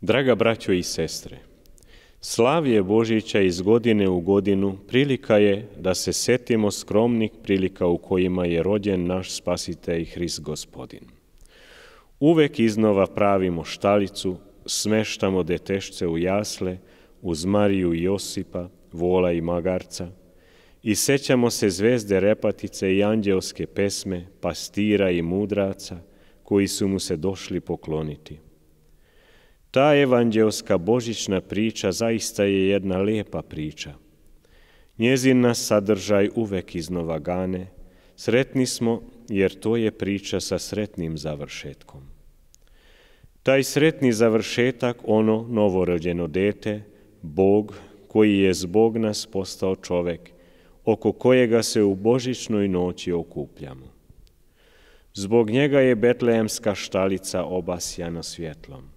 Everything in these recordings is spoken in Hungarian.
Draga braćo i sestre, slavje Božića iz godine u godinu prilika je da se setimo skromnih prilika u kojima je rođen naš spasitelj Hrist Gospodin. Uvek iznova pravimo štalicu, smeštamo detešce u jasle, uz Mariju i Josipa, vola i magarca, i sećamo se zvezde repatice i anđelske pesme, pastira i mudraca, koji su mu se došli pokloniti. Ta evanđelska božićna priča zaista je jedna lijepa priča. Njezin nas sadržaj uvek iznova gane, sretni smo jer to je priča sa sretnim završetkom. Taj sretni završetak ono novorođeno dete, Bog koji je zbog nas postao čovek, oko kojega se u božićnoj noći okupljamo. Zbog njega je betlejemska štalica obasjana svjetlom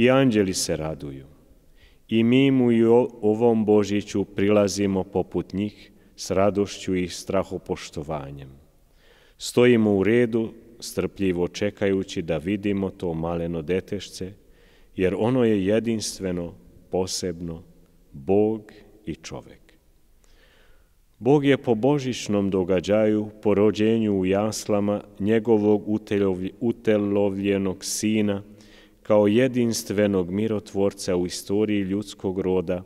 i anđeli se raduju. I mi mu i ovom Božiću prilazimo poput njih s radošću i strahopoštovanjem. Stojimo u redu, strpljivo čekajući da vidimo to maleno detešce, jer ono je jedinstveno, posebno, Bog i čovek. Bog je po Božičnom događaju, po rođenju u jaslama njegovog utelovljenog sina, kao jedinstvenog mirotvorca u istoriji ljudskog roda,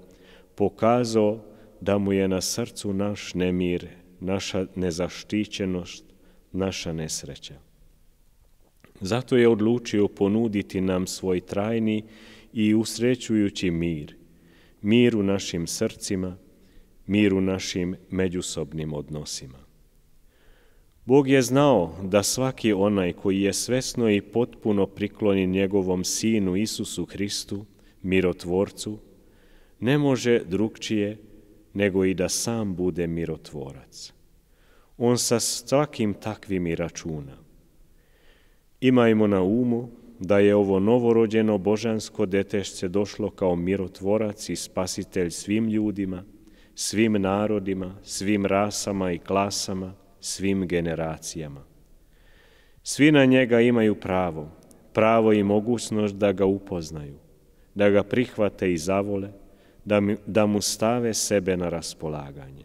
pokazao da mu je na srcu naš nemir, naša nezaštićenost, naša nesreća. Zato je odlučio ponuditi nam svoj trajni i usrećujući mir, mir u našim srcima, mir u našim međusobnim odnosima. Bog je znao da svaki onaj koji je svesno i potpuno priklonjen njegovom Sinu Isusu Hristu, mirotvorcu, ne može drugčije nego i da sam bude mirotvorac. On sa svakim takvim i računa. Imajmo na umu da je ovo novorođeno božansko detešce došlo kao mirotvorac i spasitelj svim ljudima, svim narodima, svim rasama i klasama, svim generacijama. Svi na njega imaju pravo, pravo i mogućnost da ga upoznaju, da ga prihvate i zavole, da, mu stave sebe na raspolaganje.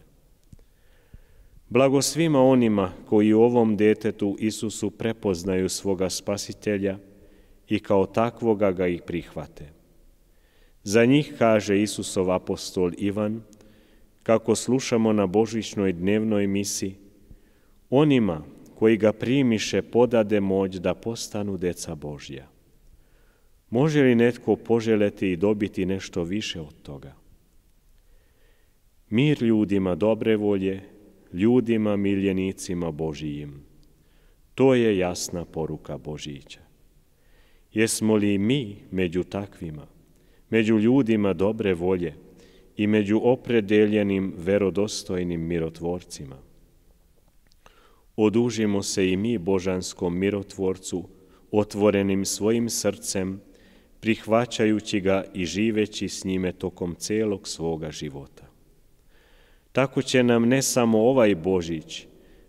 Blago svima onima koji u ovom detetu Isusu prepoznaju svoga spasitelja i kao takvoga ga ih prihvate. Za njih kaže Isusov apostol Ivan, kako slušamo na božićnoj dnevnoj misi, Onima koji ga primiše podade moć da postanu deca Božja. Može li netko poželjeti i dobiti nešto više od toga? Mir ljudima dobre volje, ljudima miljenicima Božijim. To je jasna poruka Božića. Jesmo li mi među takvima, među ljudima dobre volje i među opredeljenim verodostojnim mirotvorcima? odužimo se i mi božanskom mirotvorcu, otvorenim svojim srcem, prihvaćajući ga i živeći s njime tokom celog svoga života. Tako će nam ne samo ovaj Božić,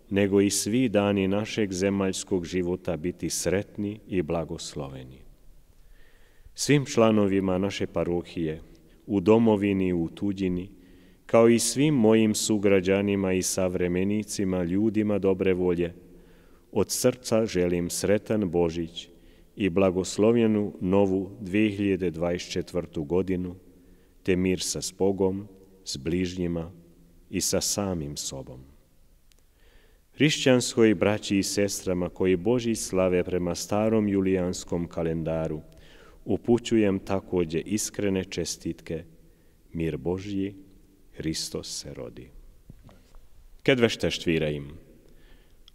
nego i svi dani našeg zemaljskog života biti sretni i blagosloveni. Svim članovima naše parohije, u domovini i u tuđini, kao i svim mojim sugrađanima i savremenicima, ljudima dobre volje. Od srca želim sretan Božić i blagoslovljenu novu 2024. godinu, te mir sa spogom, s bližnjima i sa samim sobom. Hrišćanskoj braći i sestrama koji Božić slave prema starom julijanskom kalendaru, upućujem također iskrene čestitke, mir Božji Krisztus szerodi. Kedves testvéreim!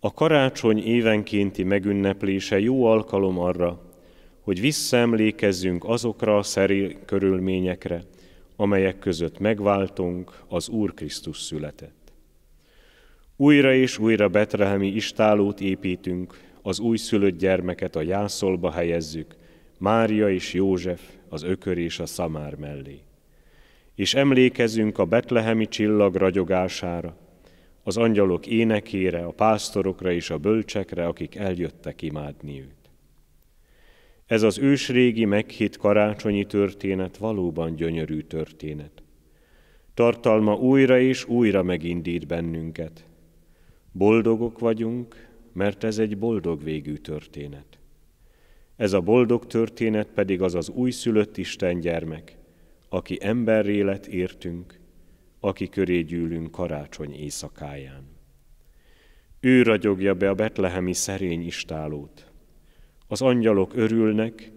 A karácsony évenkénti megünneplése jó alkalom arra, hogy visszaemlékezzünk azokra a szeri körülményekre, amelyek között megváltunk, az Úr Krisztus született. Újra és újra betrehemi istálót építünk, az újszülött gyermeket a jászolba helyezzük, Mária és József, az ökör és a szamár mellé és emlékezünk a betlehemi csillag ragyogására, az angyalok énekére, a pásztorokra és a bölcsekre, akik eljöttek imádni őt. Ez az ősrégi meghitt karácsonyi történet valóban gyönyörű történet. Tartalma újra és újra megindít bennünket. Boldogok vagyunk, mert ez egy boldog végű történet. Ez a boldog történet pedig az az újszülött Isten gyermek, aki emberré lett értünk, aki köré gyűlünk karácsony éjszakáján. Ő ragyogja be a betlehemi szerény istálót. Az angyalok örülnek,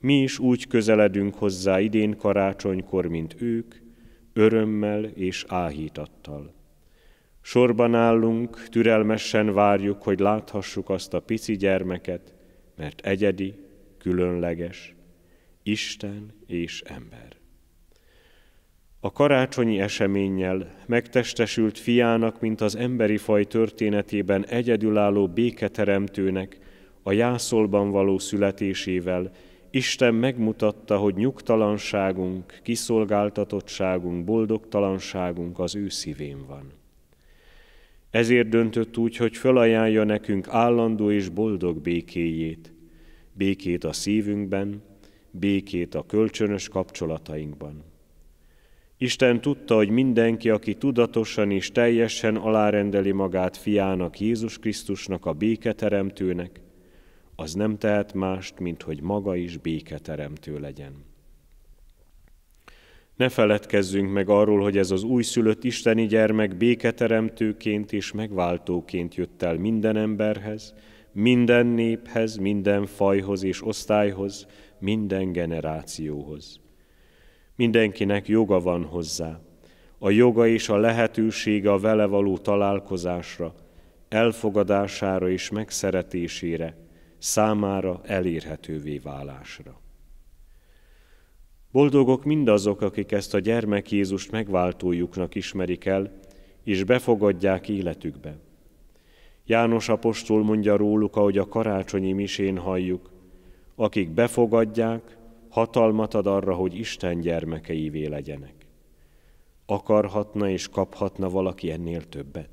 mi is úgy közeledünk hozzá idén karácsonykor, mint ők, örömmel és áhítattal. Sorban állunk, türelmesen várjuk, hogy láthassuk azt a pici gyermeket, mert egyedi, különleges, Isten és ember a karácsonyi eseménnyel megtestesült fiának, mint az emberi faj történetében egyedülálló béketeremtőnek, a jászolban való születésével Isten megmutatta, hogy nyugtalanságunk, kiszolgáltatottságunk, boldogtalanságunk az ő szívén van. Ezért döntött úgy, hogy felajánlja nekünk állandó és boldog békéjét, békét a szívünkben, békét a kölcsönös kapcsolatainkban. Isten tudta, hogy mindenki, aki tudatosan és teljesen alárendeli magát fiának, Jézus Krisztusnak, a béketeremtőnek, az nem tehet mást, mint hogy maga is béketeremtő legyen. Ne feledkezzünk meg arról, hogy ez az újszülött isteni gyermek béketeremtőként és megváltóként jött el minden emberhez, minden néphez, minden fajhoz és osztályhoz, minden generációhoz. Mindenkinek joga van hozzá. A joga és a lehetősége a vele való találkozásra, elfogadására és megszeretésére, számára elérhetővé válásra. Boldogok mindazok, akik ezt a gyermek Jézust megváltójuknak ismerik el, és befogadják életükbe. János apostol mondja róluk, ahogy a karácsonyi misén halljuk, akik befogadják, hatalmat ad arra, hogy Isten gyermekeivé legyenek. Akarhatna és kaphatna valaki ennél többet?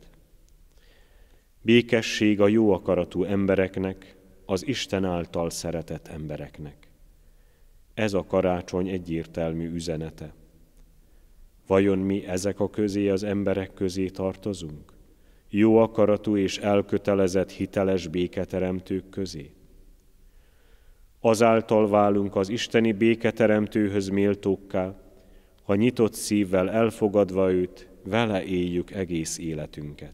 Békesség a jó akaratú embereknek, az Isten által szeretett embereknek. Ez a karácsony egyértelmű üzenete. Vajon mi ezek a közé az emberek közé tartozunk? Jó akaratú és elkötelezett hiteles béketeremtők közé? azáltal válunk az isteni béketeremtőhöz méltókká, ha nyitott szívvel elfogadva őt, vele éljük egész életünket.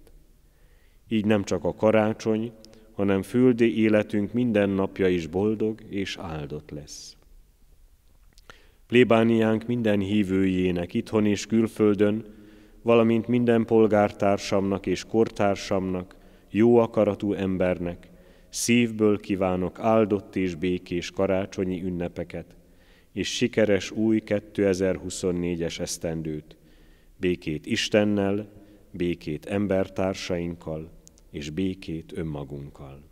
Így nem csak a karácsony, hanem földi életünk minden napja is boldog és áldott lesz. Plébániánk minden hívőjének itthon és külföldön, valamint minden polgártársamnak és kortársamnak, jó akaratú embernek, Szívből kívánok áldott és békés karácsonyi ünnepeket, és sikeres új 2024-es esztendőt, békét Istennel, békét embertársainkkal és békét önmagunkkal.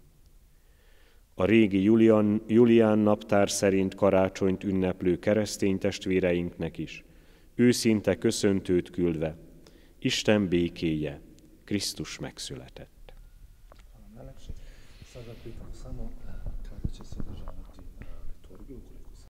A régi Julian, Julián naptár szerint karácsonyt ünneplő keresztény testvéreinknek is, őszinte köszöntőt küldve, Isten békéje, Krisztus megszületett. so that we